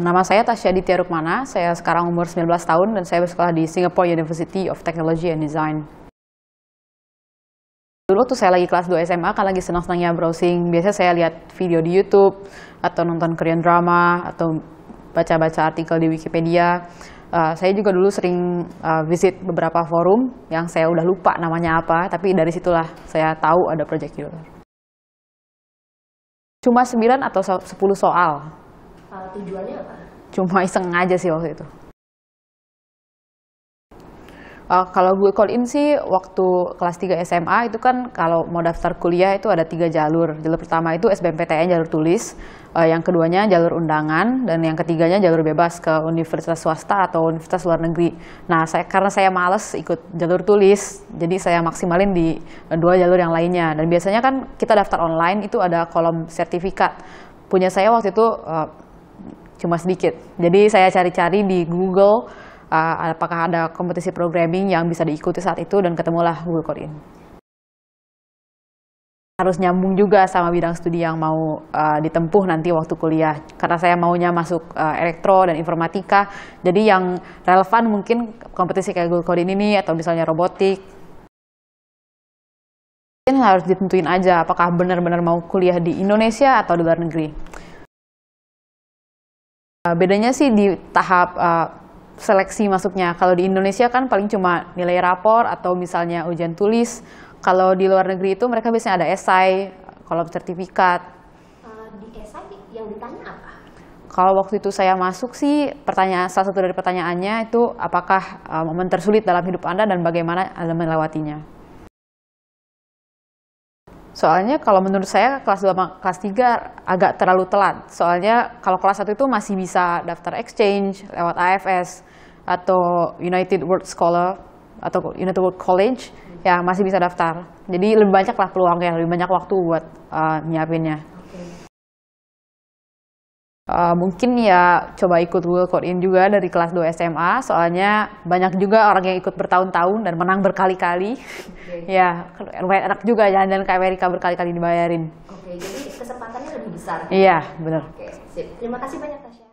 Eh, nama saya Tasya Aditya Rukmana, saya sekarang umur 19 tahun dan saya bersekolah di Singapore University of Technology and Design. Dulu tuh saya lagi kelas 2 SMA kan lagi senang-senangnya browsing, biasanya saya lihat video di YouTube atau nonton Korean drama atau baca-baca artikel di Wikipedia. Uh, saya juga dulu sering uh, visit beberapa forum yang saya udah lupa namanya apa, tapi dari situlah saya tahu ada Project Healer. Cuma 9 atau 10 soal Uh, tujuannya apa? Cuma iseng aja sih waktu itu. Uh, kalau gue call in sih waktu kelas 3 SMA itu kan kalau mau daftar kuliah itu ada tiga jalur. Jalur pertama itu SBMPTN jalur tulis, uh, yang keduanya jalur undangan, dan yang ketiganya jalur bebas ke universitas swasta atau universitas luar negeri. Nah, saya, karena saya males ikut jalur tulis, jadi saya maksimalin di dua jalur yang lainnya. Dan biasanya kan kita daftar online itu ada kolom sertifikat. Punya saya waktu itu uh, cuma sedikit. Jadi saya cari-cari di Google uh, apakah ada kompetisi programming yang bisa diikuti saat itu dan ketemulah Google Code In. Harus nyambung juga sama bidang studi yang mau uh, ditempuh nanti waktu kuliah. Karena saya maunya masuk uh, elektro dan informatika, jadi yang relevan mungkin kompetisi kayak Google Code ini atau misalnya robotik, harus ditentuin aja apakah benar-benar mau kuliah di Indonesia atau di luar negeri. Eh, bedanya sih di tahap uh, seleksi masuknya. Kalau di Indonesia kan paling cuma nilai rapor atau misalnya ujian tulis. Kalau di luar negeri itu mereka biasanya ada esai, kalau sertifikat. Eh, di esai yang ditanya apa? Kalau waktu itu saya masuk sih, pertanyaan salah satu dari pertanyaannya itu apakah momen tersulit dalam hidup Anda dan bagaimana Anda melewatinya. Soalnya kalau menurut saya kelas 2 kelas 3 agak terlalu telat. Soalnya kalau kelas 1 itu masih bisa daftar exchange lewat AFS atau United World Scholar atau United World College ya masih bisa daftar. Jadi lebih banyak lah peluangnya, lebih banyak waktu buat uh, nyiapinnya. Eh, mungkin ya coba ikut Google Code In juga dari kelas 2 SMA, soalnya banyak juga orang yang ikut bertahun-tahun dan menang berkali-kali. Okay. ya, lumayan enak juga jalan-jalan ke Amerika berkali-kali dibayarin. Oke, okay, jadi kesempatannya lebih besar. Iya, benar. Oke, okay, Terima kasih banyak Tasya.